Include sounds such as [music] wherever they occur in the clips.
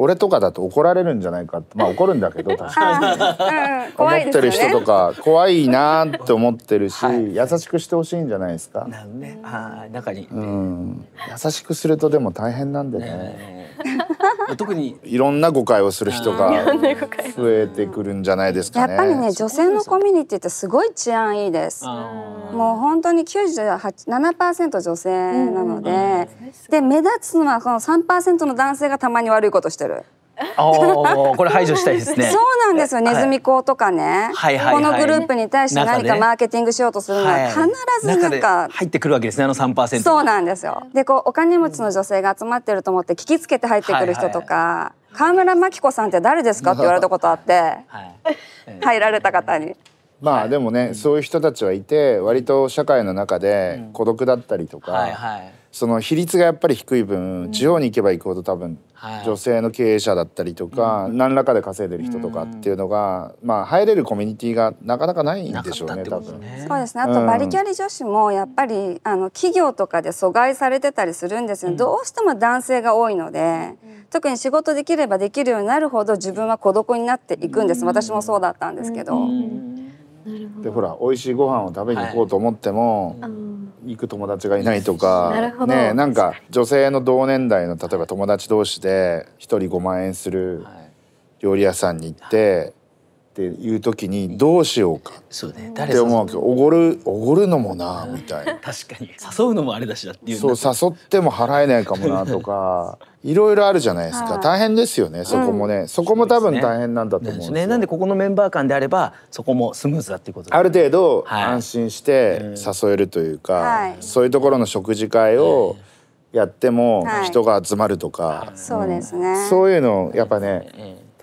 俺とかだと怒られるんじゃないかってまあ怒るんだけど [laughs] 確かに、うん、思ってる人とか怖いなって思ってるし、優しくしてほしいんじゃないですか。なるね。あ中に、うん。優しくするとでも大変なんでね。特にいろんな誤解をする人が増えてくるんじゃないですかやっぱりね女性のコミュニティってすごい治安いいです。もう本当に九十七パーセント女性なので、で目立つのはこの三パーセントの男性がたまに悪いことしてる。これ排除したいですね。[laughs] そうなんですよ、ネズミ講とかね、はいはい、このグループに対して何かマーケティングしようとするのは必ずなんか、入ってくるわけですね、あの三パーセント。そうなんですよ。で、こうお金持ちの女性が集まってると思って聞きつけて入ってくる人とか、河、村真紀子さんって誰ですかって言われたことあって、入られた方に。まあでもね、そういう人たちはいて割と社会の中で孤独だったりとか、はいはい、その比率がやっぱり低い分、地方に行けば行くほど多分、女性の経営者だったりとか、何らかで稼いでる人とかっていうのが、まあ入れるコミュニティがなかなかないんでしょうね、多分。そうですね。あとバリキャリ女子もやっぱりあの企業とかで阻害されてたりするんですよ。どうしても男性が多いので、特に仕事できればできるようになるほど自分は孤独になっていくんです。私もそうだったんですけど。でほら美味しいご飯を食べに行こうと思っても、はい、行く友達がいないとかねなんか女性の同年代の例えば友達同士で1人5万円する料理屋さんに行って、っていう時にどうしようかって思うわけおごるおごるのもなみたいな [laughs] 確かに誘うのもあれだしだっていうそう誘っても払えないかもなとか [laughs] いろいろあるじゃないですか大変ですよねそこもね、うん、そこも多分大変なんだと思うんですねなんでここのメンバー間であればそこもスムーズだっていうこと、ね、ある程度安心して誘えるというか、はい、そういうところの食事会を、やっても人が集まるとか、はい、そうですねそういうのやっぱね、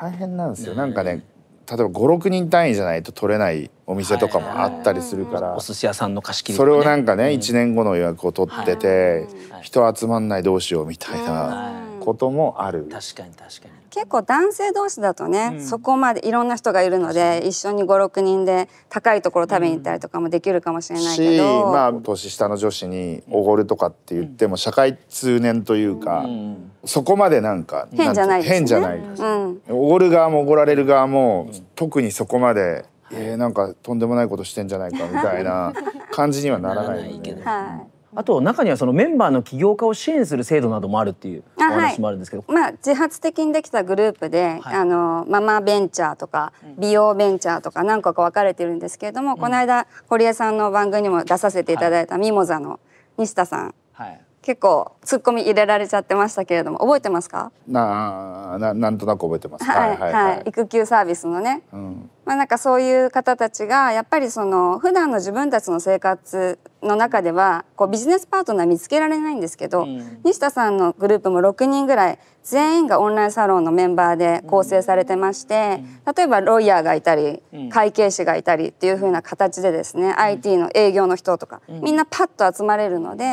大変なんですよ、なんかね例えば56人単位じゃないと取れないお店とかもあったりするから、お寿司屋さんの貸し切り、それをなんかね、1年後の予約を取ってて、人集まんないどうしようみたいな。こともある。確かに確かに。結構男性同士だとね、うん、そこまでいろんな人がいるので一緒に56人で高いところ食べに行ったりとかもできるかもしれないけど、うん、まあ年下の女子におごるとかって言っても社会通念というか、うん、そこまでなんか変じゃない、ね、変じゃない。おごる側もおごられる側も、特にそこまで。えー、なんかとんでもないことしてんじゃないかみたいな感じにはならないはいあと中にはそのメンバーの起業家を支援する制度などもあるっていうお話もあるんですけど、あはい、まあ、自発的にできたグループで、はい、あのママベンチャーとか美容ベンチャーとか何個か分かれてるんですけれども、うん、この間堀江さんの番組にも出させていただいたミモザの西田さん、はい、結構ツッコミ入れられちゃってましたけれども覚えてますかなななんとなく覚えてます、はいはい、はい、育休サービスのね、うんまあ、なんかそういう方たちがやっぱりその普段の自分たちの生活の中ではこうビジネスパートナー見つけられないんですけど、うん、西田さんのグループも6人ぐらい全員がオンラインサロンのメンバーで構成されてまして、うん、例えばロイヤーがいたり、会計士がいたりっていうふうな形でですね、IT の営業の人とか、みんなパッと集まれるので。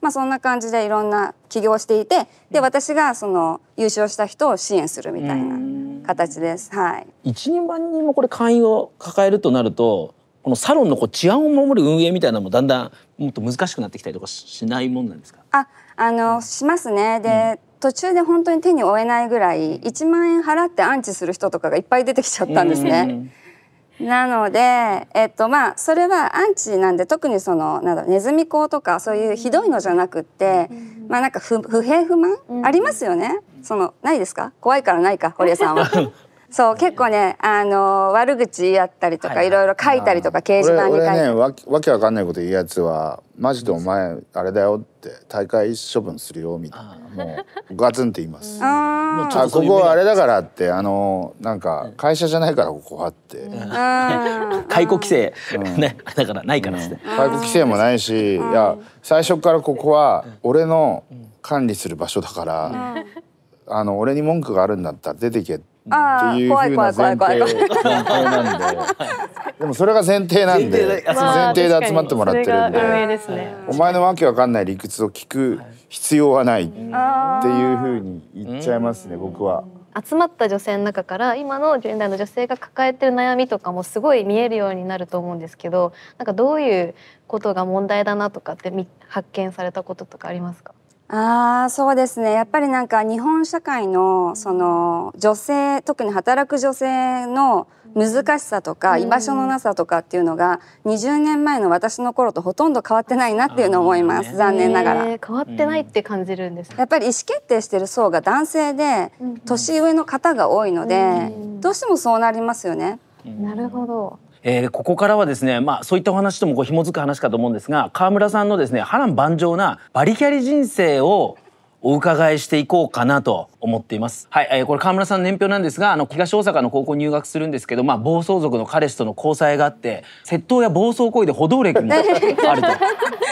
まあ、そんな感じでいろんな起業していてで私がその優勝した人を支援するみたいな。形です。はい。一人万人もこれ会員を抱えるとなると、このサロンのこう治安を守る運営みたいなのもだんだんもっと難しくなってきたりとかしないもんなんですか。あ、あのしますね。で、うん途中で本当に手に負えないぐらい1万円払ってアンチする人とかがいっぱい出てきちゃったんですね。なので、えっとまあ、それはアンチなんで特にそのなんだネズミ講とかそういうひどいのじゃなくって、まあ、なんか不平不満、ありますよね。そのないですか怖いからないか堀江さんは [laughs] そう結構ねあの悪口やったりとかいろいろ書いたりとか掲示板に書いて俺ねわわけわかんないこと言うやつはマジでお前あれだよって大会処分するよみたいなもうガツンって言いますああここあれだからってあのなんか会社じゃないからここはって、うん、解 [laughs] 雇規制、ね、うん、だからないからって、う解雇規制もないしいや最初からここは俺の管理する場所だから、あの俺に文句があるんだったら出てけっていうふうな前提前提なんででもそれが前提なんで前提で集まってもらってるんでお前のわけわかんない理屈を聞く必要はないっていうふうに言っちゃいますね僕は。集まった女性の中から今の現代の女性が抱えてる悩みとかもすごい見えるようになると思うんですけどなんかどういうことが問題だなとかって発見されたこととかありますかああそうですねやっぱりなんか日本社会のその女性特に働く女性の難しさとか居場所のなさとかっていうのが20年前の私の頃とほとんど変わってないなっていうのを思います残念ながら、変わってないって感じるんですやっぱり意思決定してる層が男性で年上の方が多いのでどうしてもそうなりますよねなるほどえー、ここからはですね、まあ、そういったお話ともこう紐づく話かと思うんですが川村さんのですね波乱万丈なバリキャリ人生をお伺いしていこうかなと思っています。はい、えー、これ川村さん年表なんですが、あの東大阪の高校入学するんですけど、まあ暴走族の彼氏との交際があって、窃盗や暴走行為で補導歴もある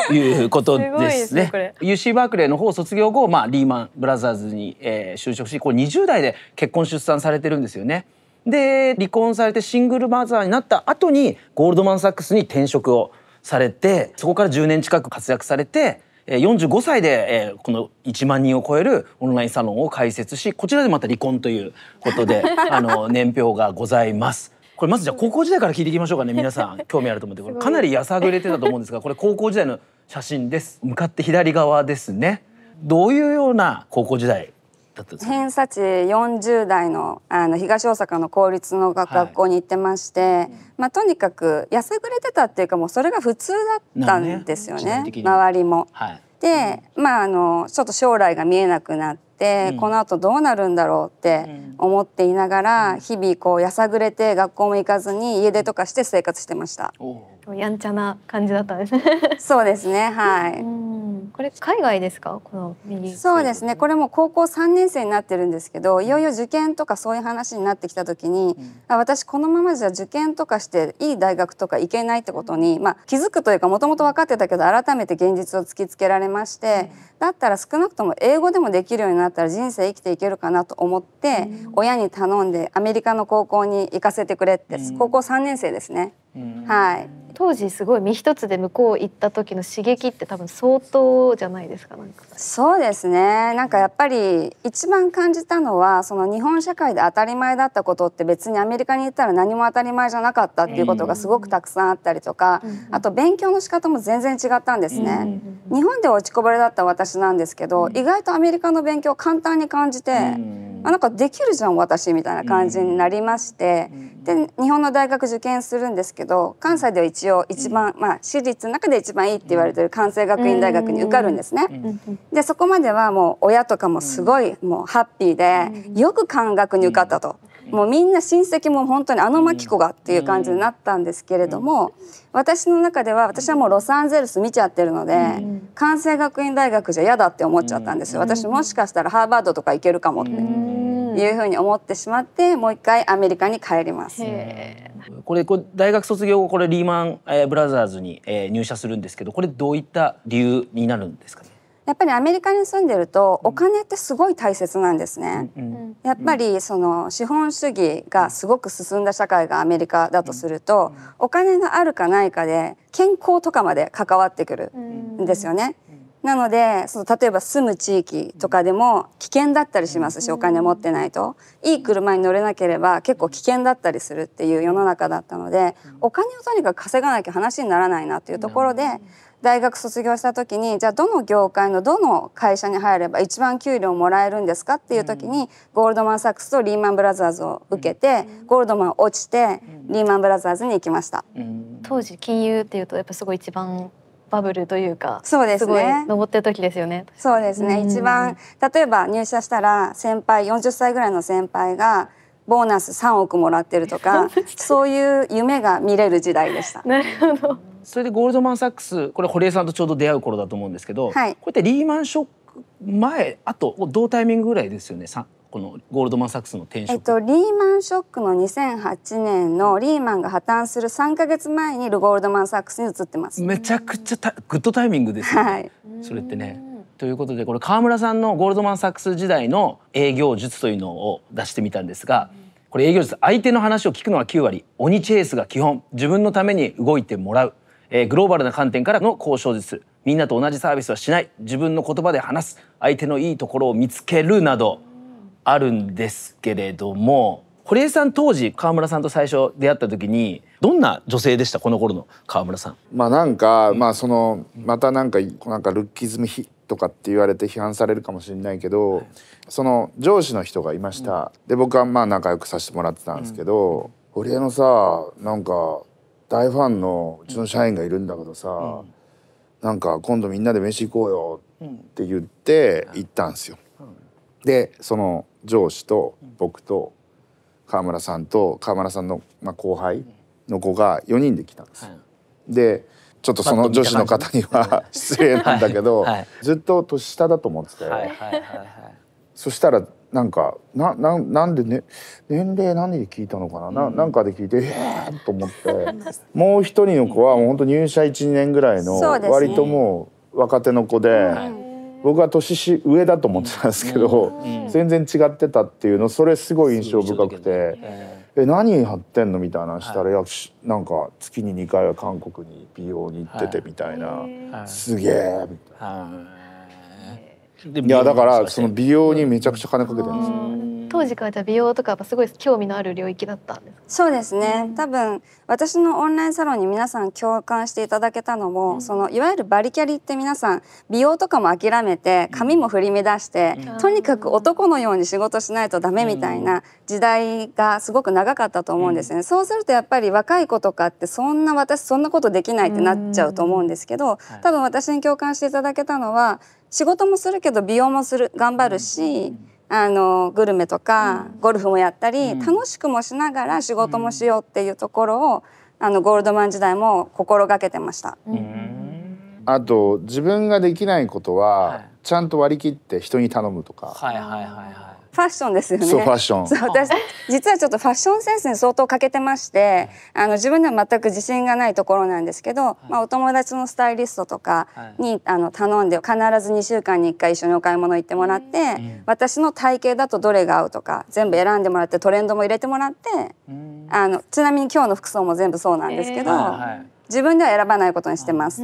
ということですね。[laughs] すね UC バークレーの方卒業後、まあリーマンブラザーズに、えー、就職し、こう20代で結婚出産されてるんですよね。で離婚されてシングルマザーになった後にゴールドマン・サックスに転職をされてそこから10年近く活躍されて45歳でこの1万人を超えるオンラインサロンを開設しこちらでまた離婚ということで [laughs] あの年表がございます。これまずじゃあ高校時代から聞いていきましょうかね皆さん興味あると思ってかなりやさぐれてたと思うんですがこれ高校時代の写真です向かって左側ですねどういうような高校時代ったんですか偏差値40代のあの東大阪の公立の学校に行ってまして、はい、まあ、とにかくやさぐれてたっていうかもうそれが普通だったんですよね、ね、周りも。はい、で、まあ、あのちょっと将来が見えなくなって、うん、このあとどうなるんだろうって思っていながら、うん、日々こうやさぐれて学校も行かずに家出とかして生活してました。やんちゃな感じだったんですね。そうですねはい、うん、これ海外ですかこの右そうですねこれも高校3年生になってるんですけどいよいよ受験とかそういう話になってきた時に、うん、私このままじゃ受験とかしていい大学とか行けないってことに、まあ、気づくというかもともと分かってたけど改めて現実を突きつけられまして、うん、だったら少なくとも英語でもできるようになったら人生生きていけるかなと思って、うん、親に頼んでアメリカの高校に行かせてくれって、高校3年生ですねはい、当時すごい身一つで向こう行った時の刺激って多分相当じゃないですかなんかそうですねなんかやっぱり一番感じたのはその日本社会で当たり前だったことって別にアメリカに行ったら何も当たり前じゃなかったっていうことがすごくたくさんあったりとか、あと勉強の仕方も全然違ったんですね、日本で落ちこぼれだった私なんですけど、意外とアメリカの勉強簡単に感じて、あなんかできるじゃん私みたいな感じになりまして、で日本の大学受験するんですけど関西では一応一番、まあ、私立の中で一番いいって言われてる関西学院大学に受かるんですね。でそこまではもう親とかもすごいもうハッピーでよく漢学に受かったと。もうみんな親戚も本当にあのマキコがっていう感じになったんですけれども、私の中では私はもうロサンゼルス見ちゃってるので、関西学院大学じゃ嫌だって思っちゃったんですよ。私もしかしたらハーバードとか行けるかもっていうふうに思ってしまってもう一回アメリカに帰ります。これこれ大学卒業後これリーマン、えー、ブラザーズに、えー、入社するんですけどこれどういった理由になるんですかねやっぱりアメリカに住んでるとお金ってすごい大切なんですね。やっぱりその資本主義がすごく進んだ社会がアメリカだとするとお金があるかないかで健康とかまで関わってくるんですよね。なのでその例えば住む地域とかでも危険だったりしますしお金持ってないといい車に乗れなければ結構危険だったりするっていう世の中だったのでお金をとにかく稼がなきゃ話にならないなっていうところで大学卒業した時にじゃあどの業界のどの会社に入れば一番給料もらえるんですかっていう時に、ゴールドマン・サックスとリーマン・ブラザーズを受けて、ゴールドマン落ちて、リーマン・ブラザーズに行きました、当時金融っていうとやっぱすごい一番バブルというかそうですね登ってる時ですよねそうですね、一番例えば入社したら先輩40歳ぐらいの先輩が「ボーナス三億もらってるとか [laughs] そういう夢が見れる時代でした。なるほどそれでゴールドマン・サックスこれ堀江さんとちょうど出会う頃だと思うんですけど、はい、こうやってリーマンショック前あと同タイミングぐらいですよねさ、このゴールドマン・サックスの転職、えっと、リーマンショックの二千八年のリーマンが破綻する三か月前にゴールドマン・サックスに移ってますめちゃくちゃた、グッドタイミングですよね、はい、それってねということでこれ川村さんのゴールドマン・サックス時代の営業術というのを出してみたんですがこれ営業術相手の話を聞くのは9割鬼チェイスが基本自分のために動いてもらう、えー、グローバルな観点からの交渉術みんなと同じサービスはしない自分の言葉で話す相手のいいところを見つけるなどあるんですけれども堀江さん当時川村さんと最初出会った時にどんな女性でしたこの頃の川村さん。まあなんか、うん、まあそのまたなんかなんかルッキズムひとかって言われて批判されるかもしれないけど、はい、その上司の人がいました、うん、で僕はまあ仲良くさせてもらってたんですけど、うん、堀江のさなんか大ファンのうちの社員がいるんだけどさ、うん、なんか今度みんなで飯行こうよって言って行ったんですよ。でその上司と僕と川村さんと川村さんの、まあ、後輩の子が4人で来たんです。はい、でちょっとその女子の方には失礼なんだけど、はいずっと年下だと思ってたよ。はいはいはいそしたらなんかなななんで、ね、年齢何で聞いたのかな、うん、ななんかで聞いてええー、と思ってもう一人の子はもう本当入社1年ぐらいの割ともう若手の子で。うん僕は年上だと思ってたんですけど、全然違ってたっていうのそれすごい印象深くて「え何やってんの?」みたいなしたら、はい、なんか月に2回は韓国に美容に行っててみたいな「すげえ」みたいな。いやだからその美容にめちゃくちゃ金かけてるんですよ。当時からじ美容とかやっぱすごい興味のある領域だったんですそうですね、多分私のオンラインサロンに皆さん共感していただけたのも、うん、そのいわゆるバリキャリって皆さん美容とかも諦めて髪も振り乱して、うん、とにかく男のように仕事しないとダメみたいな時代がすごく長かったと思うんですね、うん、そうするとやっぱり若い子とかってそんな私そんなことできないってなっちゃうと思うんですけど、多分私に共感していただけたのは仕事もするけど美容もする頑張るし。あのグルメとかゴルフもやったり、うん、楽しくもしながら仕事もしようっていうところを、あのゴールドマン時代も心がけてました。うん、あと自分ができないことは、はい、ちゃんと割り切って人に頼むとか。はいはいはいはいファッションですよね。そうファッション。私実はちょっとファッションセンスに相当欠けてまして、あの自分では全く自信がないところなんですけど、はい、まあお友達のスタイリストとかに、あの頼んで必ず2週間に1回一緒にお買い物行ってもらって、私の体型だとどれが合うとか全部選んでもらってトレンドも入れてもらって、あのちなみに今日の服装も全部そうなんですけど。えーはい自分では選ばないことにしてます。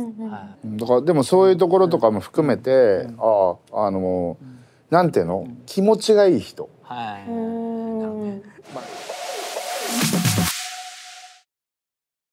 だからでもそういうところとかも含めて、あああの、なんていうの気持ちがいい人。はい